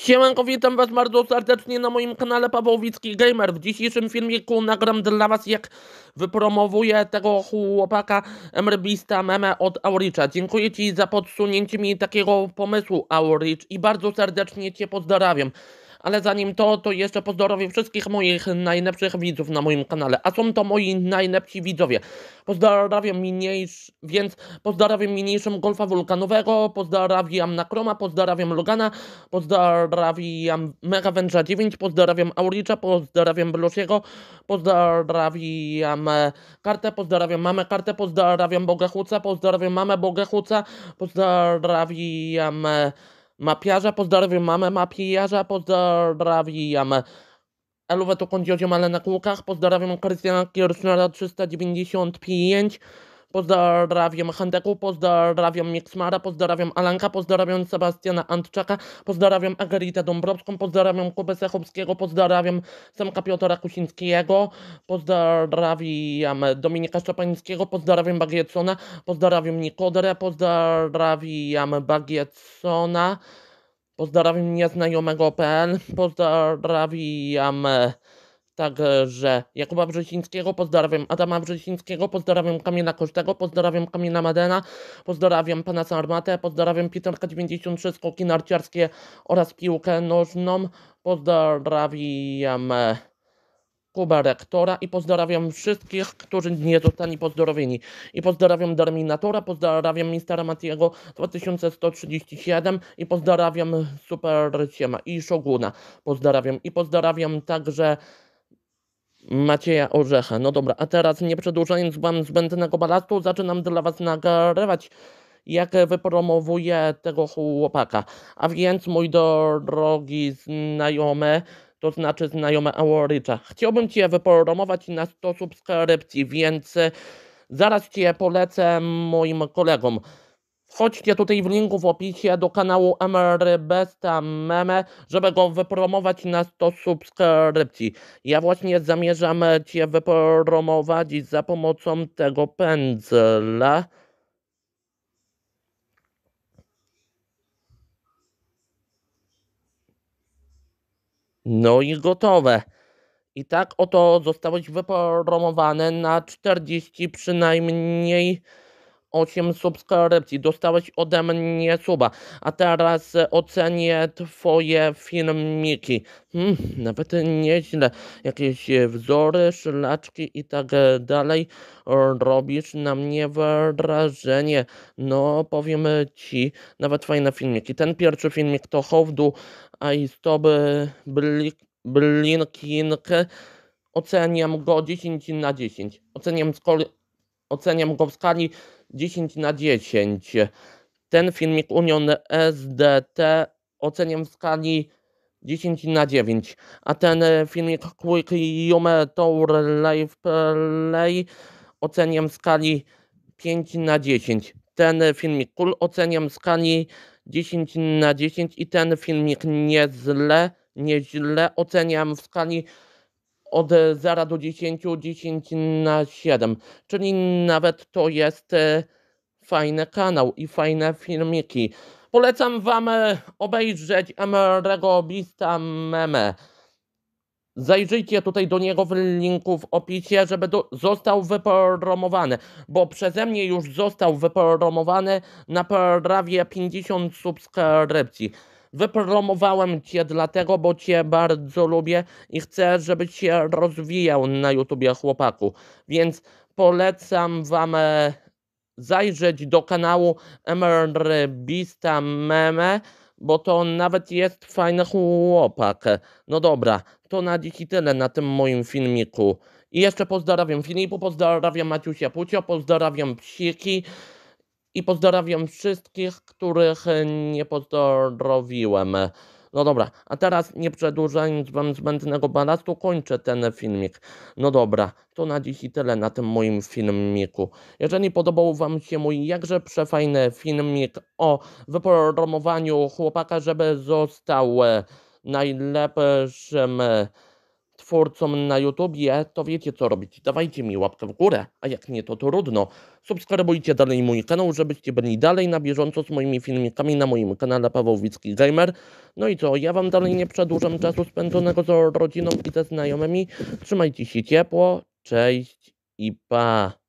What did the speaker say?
Siemanko, witam was bardzo serdecznie na moim kanale Pawłowicki Gamer. W dzisiejszym filmiku nagram dla was jak wypromowuję tego chłopaka Mrbista meme od Auricza. Dziękuję ci za podsunięcie mi takiego pomysłu Aurich i bardzo serdecznie cię pozdrawiam ale zanim to, to jeszcze pozdrowię wszystkich moich najlepszych widzów na moim kanale, a są to moi najlepsi widzowie. Pozdrawiam mniejsz, więc pozdrawiam mniejszym Golfa Wulkanowego, pozdrawiam Nakroma, pozdrawiam Logana, pozdrawiam Mega Węża 9, pozdrawiam Auricza, pozdrawiam Belosiego, pozdrawiam e, Kartę, pozdrawiam Mamę Kartę, pozdrawiam Boga Huca, pozdrawiam Mamę Boga Huca, pozdrawiam... E, mapiarza, pozdrawiamy mapiarza, pozdrawiam. Eluwe to kądziodzie, ale na kółkach, pozdrawiam Krystiana Kirchnera 395. Pozdrawiam Handeku, pozdrawiam Miksmara, pozdrawiam Alanka, pozdrawiam Sebastiana Antczaka, pozdrawiam Agarita Dąbrowską, pozdrawiam Kubę Sechowskiego, pozdrawiam Semka Piotra Kusińskiego, pozdrawiam Dominika Szczepańskiego, pozdrawiam Bagietsona, pozdrawiam Nikodrę, pozdrawiam Bagietsona, pozdrawiam nieznajomego.pl, pozdrawiam Także e, Jakuba Brzesińskiego pozdrawiam, Adama Brzesińskiego pozdrawiam, Kamila Kosztego pozdrawiam, Kamila Madena, pozdrawiam Pana Sarmatę, pozdrawiam Pieterka 93, skoki narciarskie oraz piłkę nożną, pozdrawiam e, Kuba Rektora i pozdrawiam wszystkich, którzy nie zostali pozdrowieni. I pozdrawiam Darminatora, pozdrawiam Mistera Matiego 2137 i pozdrawiam Super Siema i Szoguna Pozdrawiam i pozdrawiam także Macieja Orzecha. No dobra, a teraz nie przedłużając wam zbędnego balastu, zaczynam dla was nagrywać jak wypromowuję tego chłopaka. A więc mój drogi znajomy, to znaczy znajomy Auricza, Chciałbym Cię wypromować na 100 subskrypcji, więc zaraz Cię polecę moim kolegom. Wchodźcie tutaj w linku w opisie do kanału Emerybesta Meme, żeby go wypromować na 100 subskrypcji. Ja właśnie zamierzam Cię wypromować za pomocą tego pędzla. No i gotowe. I tak oto zostałeś wypromowany na 40 przynajmniej 8 subskrypcji, dostałeś ode mnie suba, a teraz ocenię Twoje filmiki. Hmm, nawet nieźle. Jakieś wzory, szlaczki i tak dalej. Robisz na mnie wrażenie. No, powiem Ci, nawet fajne filmiki. Ten pierwszy filmik to Howdu, a i stoby Blinkinkę. Oceniam go 10 na 10. Oceniam, oceniam go w skali 10 na 10. Ten filmik Union SDT oceniam w skali 10 na 9, a ten e, filmik Quick Yume Tour Live Play oceniam w skali 5 na 10. Ten filmik Cool oceniam w skali 10 na 10 i ten filmik Niezle, nieźle oceniam w skali od 0 do 10, 10 na 7, czyli nawet to jest e, fajny kanał i fajne filmiki. Polecam Wam e, obejrzeć Emerego Bista Meme. Zajrzyjcie tutaj do niego w linku w opisie, żeby do, został wypromowany, bo przeze mnie już został wypromowany na prawie 50 subskrypcji. Wypromowałem Cię dlatego, bo Cię bardzo lubię i chcę, żebyś się rozwijał na YouTubie, chłopaku. Więc polecam Wam e, zajrzeć do kanału Emerbista Meme, bo to nawet jest fajny chłopak. No dobra, to na dziś tyle na tym moim filmiku. I jeszcze pozdrawiam Filipu, pozdrawiam Maciusia Pucio, pozdrawiam Psiki. I pozdrawiam wszystkich, których nie pozdrowiłem. No dobra, a teraz nie przedłużając Wam zbędnego balastu, kończę ten filmik. No dobra, to na dziś i tyle na tym moim filmiku. Jeżeli podobał Wam się mój jakże przefajny filmik o wypromowaniu chłopaka, żeby został e, najlepszym e, twórcom na YouTubie, to wiecie co robić. Dawajcie mi łapkę w górę, a jak nie to trudno. Subskrybujcie dalej mój kanał, żebyście byli dalej na bieżąco z moimi filmikami na moim kanale Paweł Wicki Gamer. No i co, ja Wam dalej nie przedłużam czasu spędzonego z rodziną i ze znajomymi. Trzymajcie się ciepło, cześć i pa!